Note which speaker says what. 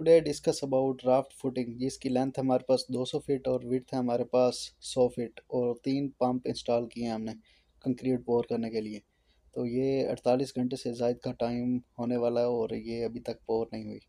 Speaker 1: today discuss about raft footing जिसकी length हमारे पास 200 फीट और विथ है हमारे पास 100 फीट और तीन पंप इंस्टॉल किए हैं हमने कंक्रीट पोर करने के लिए तो ये 48 घंटे से जायद का टाइम होने वाला है और ये अभी तक पोर नहीं हुई